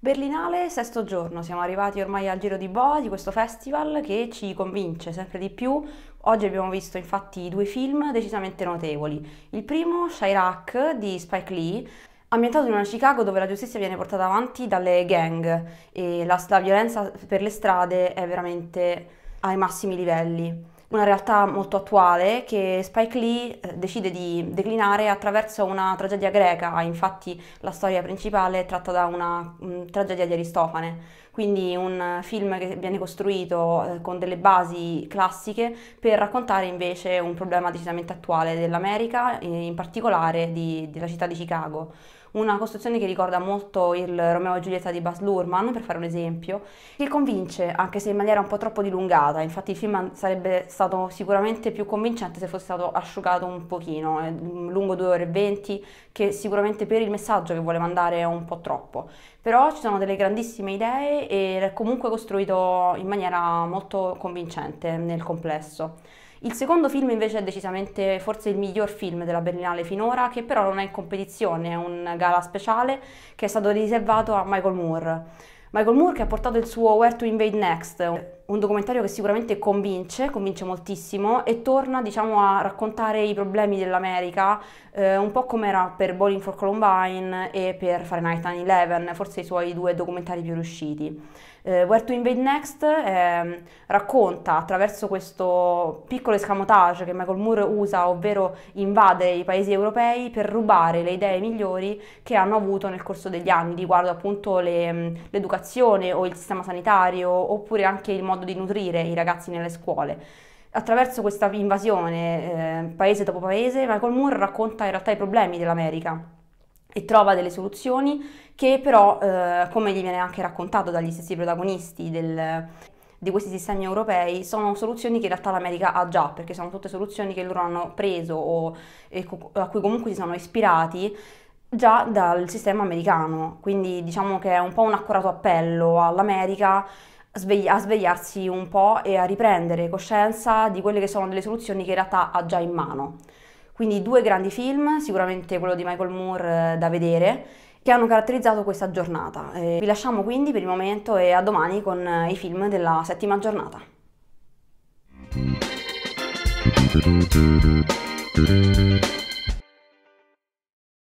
Berlinale, sesto giorno, siamo arrivati ormai al giro di boa di questo festival che ci convince sempre di più. Oggi abbiamo visto infatti due film decisamente notevoli. Il primo, Chirac di Spike Lee, ambientato in una Chicago dove la giustizia viene portata avanti dalle gang e la, la violenza per le strade è veramente ai massimi livelli una realtà molto attuale che Spike Lee eh, decide di declinare attraverso una tragedia greca, ah, infatti la storia principale è tratta da una um, tragedia di Aristofane, quindi un film che viene costruito eh, con delle basi classiche per raccontare invece un problema decisamente attuale dell'America, eh, in particolare di, della città di Chicago una costruzione che ricorda molto il Romeo e Giulietta di Bas Luhrmann, per fare un esempio, che convince, anche se in maniera un po' troppo dilungata, infatti il film sarebbe stato sicuramente più convincente se fosse stato asciugato un pochino, è eh, lungo due ore e venti, che sicuramente per il messaggio che vuole mandare è un po' troppo, però ci sono delle grandissime idee ed è comunque costruito in maniera molto convincente nel complesso. Il secondo film invece è decisamente forse il miglior film della Berlinale finora, che però non è in competizione, è un gala speciale che è stato riservato a Michael Moore. Michael Moore che ha portato il suo Where to Invade Next, un documentario che sicuramente convince, convince moltissimo e torna diciamo, a raccontare i problemi dell'America eh, un po' come era per Bowling for Columbine e per Fahrenheit 9-11, forse i suoi due documentari più riusciti. Eh, Where to Invade Next eh, racconta attraverso questo piccolo escamotage che Michael Moore usa, ovvero invade i paesi europei per rubare le idee migliori che hanno avuto nel corso degli anni riguardo appunto le, l'educazione o il sistema sanitario oppure anche il modo modo di nutrire i ragazzi nelle scuole attraverso questa invasione eh, paese dopo paese, Michael Moore racconta in realtà i problemi dell'America e trova delle soluzioni che però, eh, come gli viene anche raccontato dagli stessi protagonisti del, di questi sistemi europei, sono soluzioni che in realtà l'America ha già, perché sono tutte soluzioni che loro hanno preso o a cui comunque si sono ispirati già dal sistema americano. Quindi diciamo che è un po' un accurato appello all'America a svegliarsi un po' e a riprendere coscienza di quelle che sono delle soluzioni che in realtà ha già in mano. Quindi due grandi film, sicuramente quello di Michael Moore eh, da vedere, che hanno caratterizzato questa giornata. E vi lasciamo quindi per il momento e a domani con eh, i film della settima giornata.